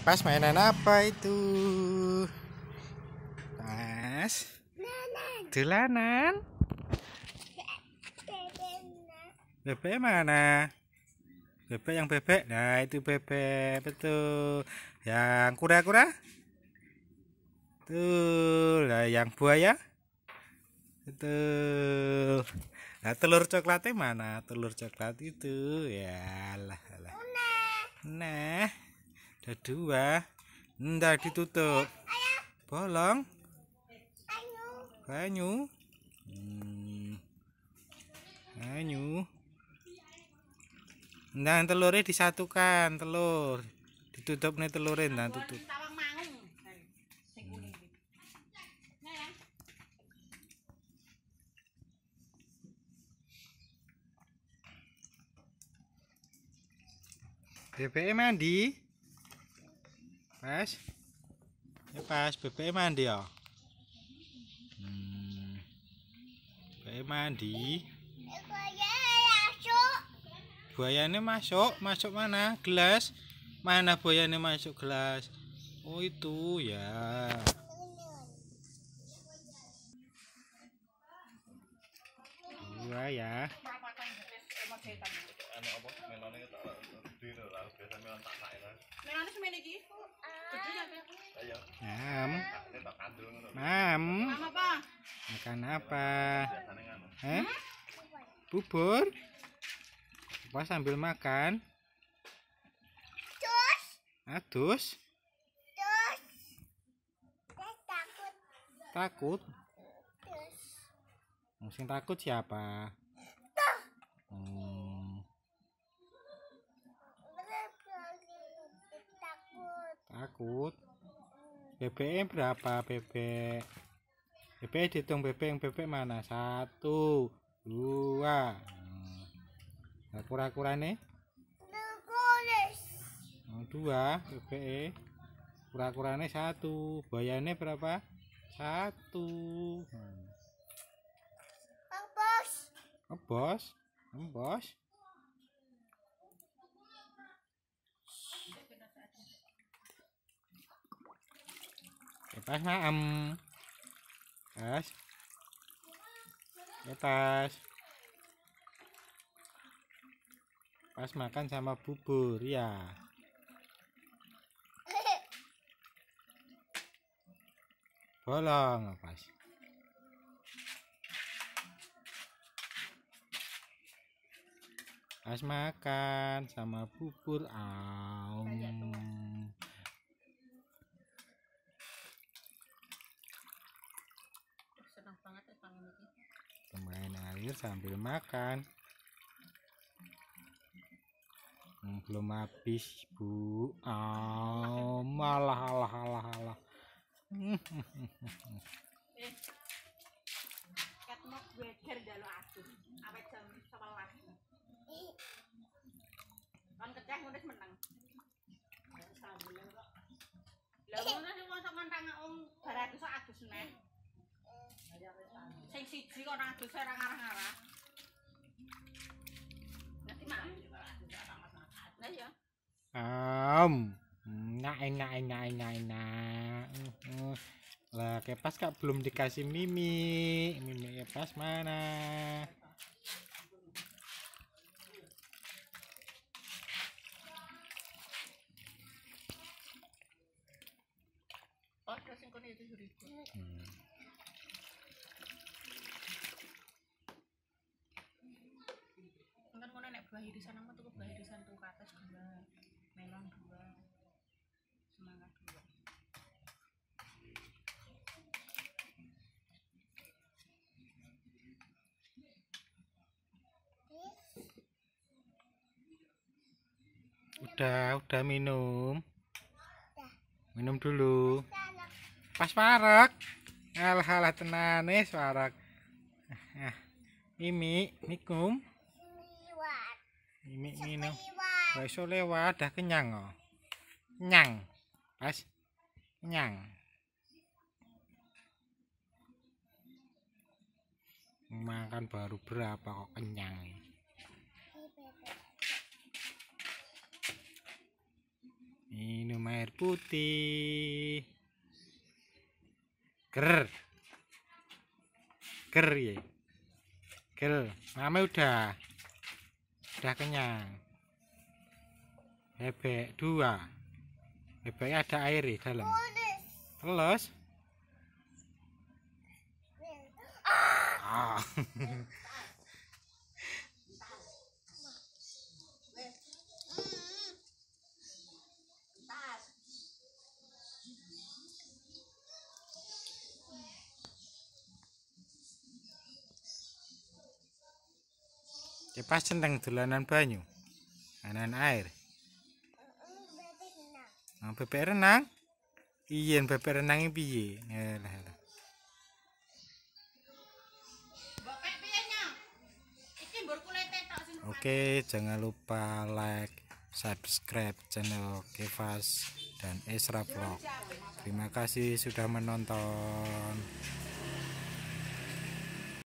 Pas mainan apa itu? Mas. Tulanan. Bebek mana? Bebek yang bebek. Nah, itu bebek. Betul. Yang kura-kura? tuh lah yang buaya? itu Nah, telur coklatnya mana? Telur coklat itu. Ya, lah, lah. Nah ada dua ndak ditutup bolong banyu kayu, hmm. banyu ndak telurnya disatukan telur ditutup nih telurnya dan tutup BBM mandi Pas. Ya pas bebek mandi ya. Hmm. Bebek mandi. ini masuk, masuk mana? Gelas. Mana buaya ini masuk gelas? Oh itu ya. Dua iya, ya. Anu Nah, Mam. Mam. Makan apa? Eh? Bubur? Apa sambil makan? Terus. Atus. Terus. Takut. Takut. Terus. Musim takut siapa? takut BBM berapa bebek bebek dihitung bebek yang bebek mana satu dua nah, kura nih oh, dua bebek kura nih satu bayarnya berapa satu hmm. bos oh, bos oh, bos Lepas Pas makan sama bubur ya. Bolong pas Pas makan sama bubur aum. air sambil makan hmm, belum habis bu oh, malah alah alah alah kan kecah menang eh. ngono sing om 200 agus Sing siji kok nang dosa ora ngarah-ngarah. Nanti mak. Lah ya. Am. Enak enak enak enak enak. Lah kepas kak belum dikasih mimi. Mimi kepas mana? Oh, kasih kau itu suri. di irisan sama tuh iya. di sana tuh ke atas dua melon dua semangka dua udah udah minum minum dulu pas warak alhalah tenane warak ah, eh, eh. imi mikum ini ini Lah iso lewat, dah kenyang kok. Oh. Kenyang. Pas. Kenyang. Makan baru berapa kok kenyang. Minum air putih. Ger. Ger ya. Ger. Mama udah sudah kenyang bebek dua bebeknya ada air di dalam terus ah. Kipas ya, tentang dolanan banyu. Anan air. Nang bebek renang. Iya, bebek renang piye? Alah, ya, alah. E Oke, jangan lupa like, subscribe channel Kevas dan Esra Vlog. Terima kasih sudah menonton.